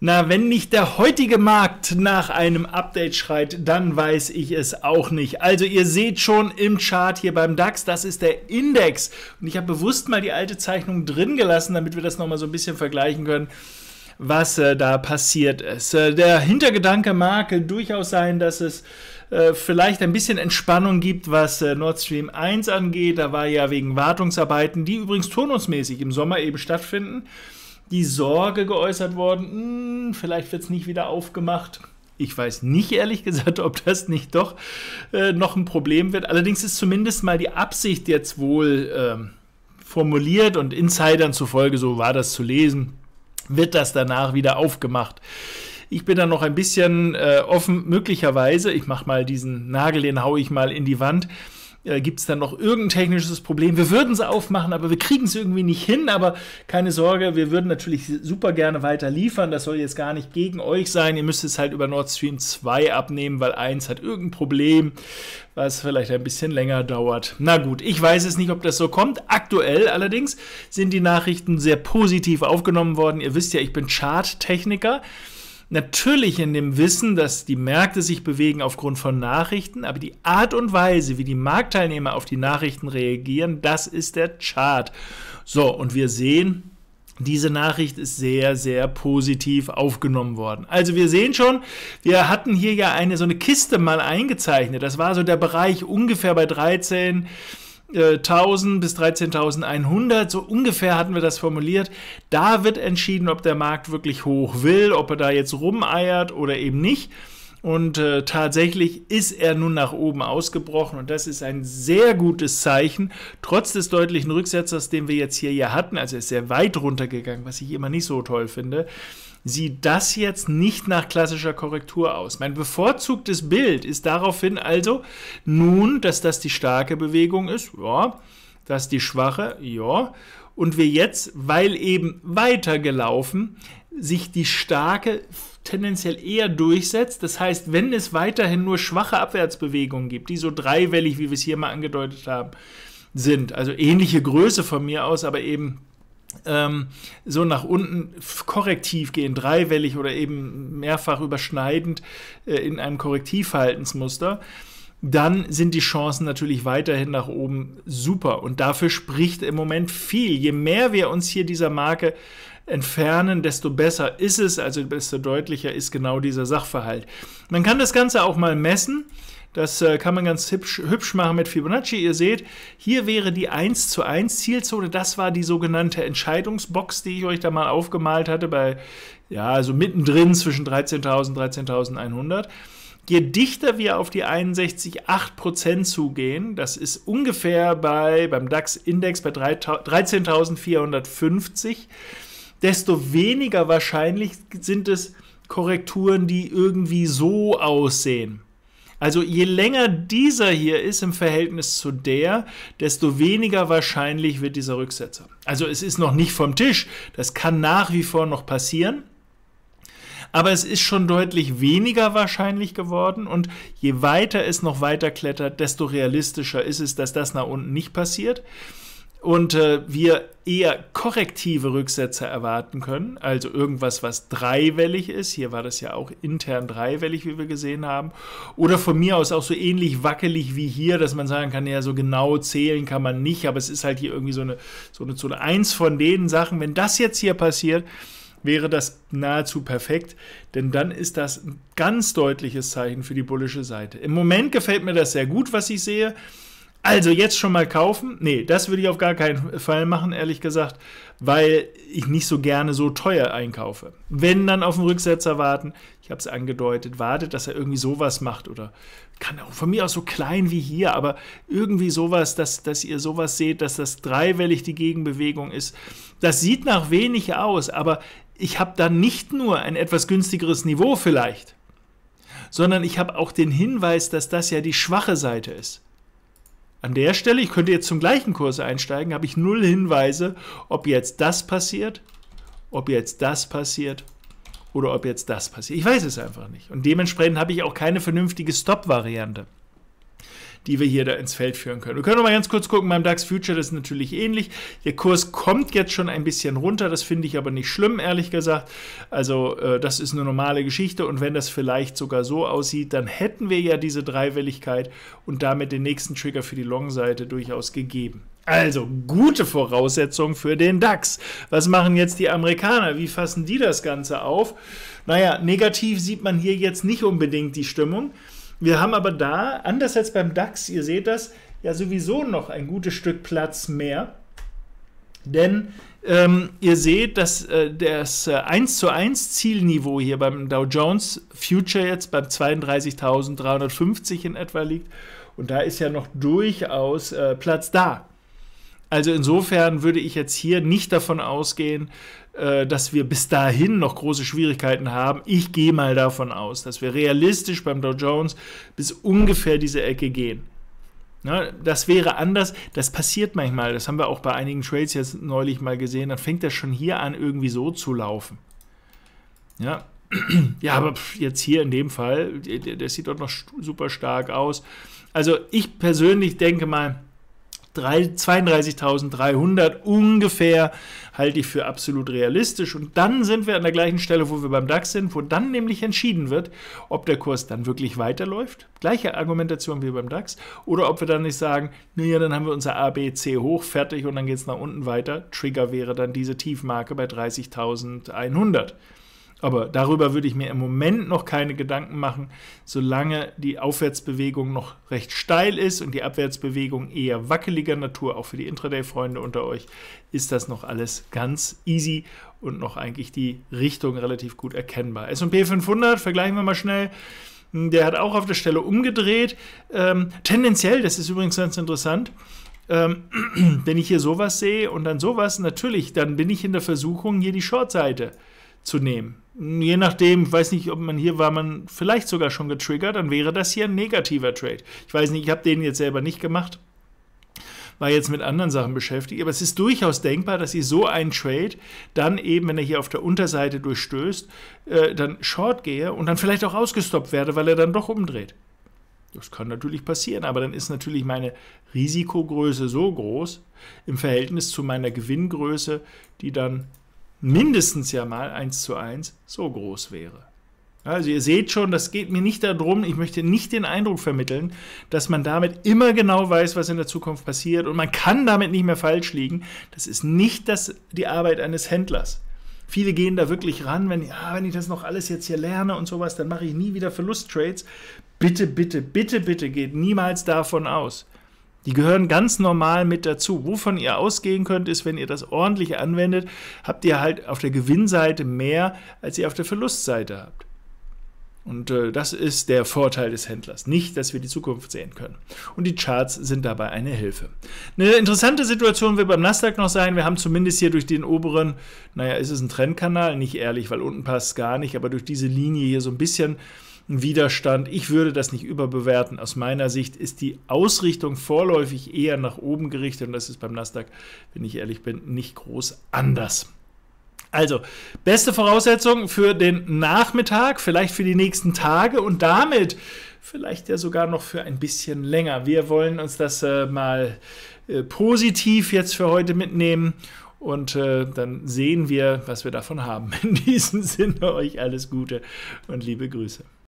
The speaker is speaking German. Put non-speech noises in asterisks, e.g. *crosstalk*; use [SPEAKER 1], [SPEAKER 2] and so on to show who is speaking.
[SPEAKER 1] Na, wenn nicht der heutige Markt nach einem Update schreit, dann weiß ich es auch nicht. Also ihr seht schon im Chart hier beim DAX, das ist der Index. Und ich habe bewusst mal die alte Zeichnung drin gelassen, damit wir das nochmal so ein bisschen vergleichen können was äh, da passiert ist. Äh, der Hintergedanke mag äh, durchaus sein, dass es äh, vielleicht ein bisschen Entspannung gibt, was äh, Nord Stream 1 angeht. Da war ja wegen Wartungsarbeiten, die übrigens turnusmäßig im Sommer eben stattfinden, die Sorge geäußert worden, mh, hm, vielleicht wird es nicht wieder aufgemacht. Ich weiß nicht ehrlich gesagt, ob das nicht doch äh, noch ein Problem wird. Allerdings ist zumindest mal die Absicht jetzt wohl äh, formuliert und Insidern zufolge, so war das zu lesen, wird das danach wieder aufgemacht. Ich bin da noch ein bisschen äh, offen, möglicherweise, ich mache mal diesen Nagel, den haue ich mal in die Wand äh, gibt es dann noch irgendein technisches Problem. Wir würden es aufmachen, aber wir kriegen es irgendwie nicht hin. Aber keine Sorge, wir würden natürlich super gerne weiter liefern. Das soll jetzt gar nicht gegen euch sein. Ihr müsst es halt über Nord Stream 2 abnehmen, weil 1 hat irgendein Problem, was vielleicht ein bisschen länger dauert. Na gut, ich weiß es nicht, ob das so kommt. Aktuell allerdings sind die Nachrichten sehr positiv aufgenommen worden. Ihr wisst ja, ich bin Charttechniker. techniker Natürlich in dem Wissen, dass die Märkte sich bewegen aufgrund von Nachrichten, aber die Art und Weise, wie die Marktteilnehmer auf die Nachrichten reagieren, das ist der Chart. So, und wir sehen, diese Nachricht ist sehr, sehr positiv aufgenommen worden. Also wir sehen schon, wir hatten hier ja eine so eine Kiste mal eingezeichnet. Das war so der Bereich ungefähr bei 13. 1000 äh, bis 13.100, so ungefähr hatten wir das formuliert. Da wird entschieden, ob der Markt wirklich hoch will, ob er da jetzt rumeiert oder eben nicht. Und äh, tatsächlich ist er nun nach oben ausgebrochen und das ist ein sehr gutes Zeichen, trotz des deutlichen Rücksetzers, den wir jetzt hier ja hatten. Also er ist sehr weit runtergegangen, was ich immer nicht so toll finde sieht das jetzt nicht nach klassischer Korrektur aus. Mein bevorzugtes Bild ist daraufhin also nun, dass das die starke Bewegung ist, ja, dass die schwache, ja, und wir jetzt, weil eben weitergelaufen, sich die starke tendenziell eher durchsetzt. Das heißt, wenn es weiterhin nur schwache Abwärtsbewegungen gibt, die so dreiwellig, wie wir es hier mal angedeutet haben, sind, also ähnliche Größe von mir aus, aber eben ähm, so nach unten korrektiv gehen, dreiwellig oder eben mehrfach überschneidend äh, in einem Korrektivverhaltensmuster, dann sind die Chancen natürlich weiterhin nach oben super. Und dafür spricht im Moment viel. Je mehr wir uns hier dieser Marke entfernen, desto besser ist es, also desto deutlicher ist genau dieser Sachverhalt. Man kann das Ganze auch mal messen. Das äh, kann man ganz hübsch, hübsch, machen mit Fibonacci. Ihr seht, hier wäre die 1 zu 1 Zielzone. Das war die sogenannte Entscheidungsbox, die ich euch da mal aufgemalt hatte bei, ja, also mittendrin zwischen 13.000 und 13.100. Je dichter wir auf die 61,8% zugehen, das ist ungefähr bei, beim DAX-Index bei 13.450, desto weniger wahrscheinlich sind es Korrekturen, die irgendwie so aussehen. Also je länger dieser hier ist im Verhältnis zu der, desto weniger wahrscheinlich wird dieser Rücksetzer. Also es ist noch nicht vom Tisch, das kann nach wie vor noch passieren. Aber es ist schon deutlich weniger wahrscheinlich geworden und je weiter es noch weiter klettert, desto realistischer ist es, dass das nach unten nicht passiert und äh, wir eher korrektive Rücksätze erwarten können, also irgendwas, was dreiwellig ist, hier war das ja auch intern dreiwellig, wie wir gesehen haben, oder von mir aus auch so ähnlich wackelig wie hier, dass man sagen kann, ja, so genau zählen kann man nicht, aber es ist halt hier irgendwie so eine, so eine, so eine eins von den Sachen, wenn das jetzt hier passiert, wäre das nahezu perfekt, denn dann ist das ein ganz deutliches Zeichen für die bullische Seite. Im Moment gefällt mir das sehr gut, was ich sehe, also jetzt schon mal kaufen? Nee, das würde ich auf gar keinen Fall machen, ehrlich gesagt, weil ich nicht so gerne so teuer einkaufe. Wenn dann auf den Rücksetzer warten, ich habe es angedeutet, wartet, dass er irgendwie sowas macht oder kann auch von mir aus so klein wie hier, aber irgendwie sowas, dass, dass ihr sowas seht, dass das dreiwellig die Gegenbewegung ist. Das sieht nach wenig aus, aber ich habe dann nicht nur ein etwas günstigeres Niveau vielleicht, sondern ich habe auch den Hinweis, dass das ja die schwache Seite ist. An der Stelle, ich könnte jetzt zum gleichen Kurs einsteigen, habe ich null Hinweise, ob jetzt das passiert, ob jetzt das passiert oder ob jetzt das passiert. Ich weiß es einfach nicht. Und dementsprechend habe ich auch keine vernünftige Stop-Variante die wir hier da ins Feld führen können. Wir können noch mal ganz kurz gucken, beim DAX Future, das ist natürlich ähnlich. Der Kurs kommt jetzt schon ein bisschen runter, das finde ich aber nicht schlimm, ehrlich gesagt. Also äh, das ist eine normale Geschichte und wenn das vielleicht sogar so aussieht, dann hätten wir ja diese Dreiwelligkeit und damit den nächsten Trigger für die Long-Seite durchaus gegeben. Also gute Voraussetzung für den DAX. Was machen jetzt die Amerikaner? Wie fassen die das Ganze auf? Naja, negativ sieht man hier jetzt nicht unbedingt die Stimmung. Wir haben aber da, anders als beim DAX, ihr seht das, ja sowieso noch ein gutes Stück Platz mehr. Denn ähm, ihr seht, dass äh, das äh, 1 zu 1 Zielniveau hier beim Dow Jones Future jetzt beim 32.350 in etwa liegt. Und da ist ja noch durchaus äh, Platz da. Also insofern würde ich jetzt hier nicht davon ausgehen, äh, dass wir bis dahin noch große Schwierigkeiten haben. Ich gehe mal davon aus, dass wir realistisch beim Dow Jones bis ungefähr diese Ecke gehen. Ne, das wäre anders. Das passiert manchmal. Das haben wir auch bei einigen Trades jetzt neulich mal gesehen. Dann fängt das schon hier an, irgendwie so zu laufen. Ja, *clears throat* ja aber jetzt hier in dem Fall, das sieht doch noch super stark aus. Also ich persönlich denke mal, 32.300 ungefähr halte ich für absolut realistisch. Und dann sind wir an der gleichen Stelle, wo wir beim DAX sind, wo dann nämlich entschieden wird, ob der Kurs dann wirklich weiterläuft. Gleiche Argumentation wie beim DAX. Oder ob wir dann nicht sagen, naja, dann haben wir unser ABC hoch, fertig und dann geht es nach unten weiter. Trigger wäre dann diese Tiefmarke bei 30.100. Aber darüber würde ich mir im Moment noch keine Gedanken machen, solange die Aufwärtsbewegung noch recht steil ist und die Abwärtsbewegung eher wackeliger Natur, auch für die Intraday-Freunde unter euch, ist das noch alles ganz easy und noch eigentlich die Richtung relativ gut erkennbar. S&P 500, vergleichen wir mal schnell. Der hat auch auf der Stelle umgedreht. Ähm, tendenziell, das ist übrigens ganz interessant, ähm, *clears throat* wenn ich hier sowas sehe und dann sowas, natürlich, dann bin ich in der Versuchung, hier die Shortseite seite zu nehmen. Je nachdem, ich weiß nicht, ob man hier war, man vielleicht sogar schon getriggert, dann wäre das hier ein negativer Trade. Ich weiß nicht, ich habe den jetzt selber nicht gemacht, war jetzt mit anderen Sachen beschäftigt, aber es ist durchaus denkbar, dass ihr so einen Trade dann eben, wenn er hier auf der Unterseite durchstößt, äh, dann short gehe und dann vielleicht auch ausgestoppt werde, weil er dann doch umdreht. Das kann natürlich passieren, aber dann ist natürlich meine Risikogröße so groß im Verhältnis zu meiner Gewinngröße, die dann mindestens ja mal 1 zu 1 so groß wäre. Also ihr seht schon, das geht mir nicht darum, ich möchte nicht den Eindruck vermitteln, dass man damit immer genau weiß, was in der Zukunft passiert und man kann damit nicht mehr falsch liegen. Das ist nicht das, die Arbeit eines Händlers. Viele gehen da wirklich ran, wenn, ja, wenn ich das noch alles jetzt hier lerne und sowas, dann mache ich nie wieder Verlusttrades. Bitte, bitte, bitte, bitte geht niemals davon aus. Die gehören ganz normal mit dazu. Wovon ihr ausgehen könnt, ist, wenn ihr das ordentlich anwendet, habt ihr halt auf der Gewinnseite mehr, als ihr auf der Verlustseite habt. Und äh, das ist der Vorteil des Händlers. Nicht, dass wir die Zukunft sehen können. Und die Charts sind dabei eine Hilfe. Eine interessante Situation wird beim Nasdaq noch sein. Wir haben zumindest hier durch den oberen, naja, ist es ein Trendkanal? Nicht ehrlich, weil unten passt es gar nicht, aber durch diese Linie hier so ein bisschen Widerstand. Ich würde das nicht überbewerten. Aus meiner Sicht ist die Ausrichtung vorläufig eher nach oben gerichtet und das ist beim Nasdaq, wenn ich ehrlich bin, nicht groß anders. Also, beste Voraussetzung für den Nachmittag, vielleicht für die nächsten Tage und damit vielleicht ja sogar noch für ein bisschen länger. Wir wollen uns das äh, mal äh, positiv jetzt für heute mitnehmen und äh, dann sehen wir, was wir davon haben. In diesem Sinne euch alles Gute und liebe Grüße.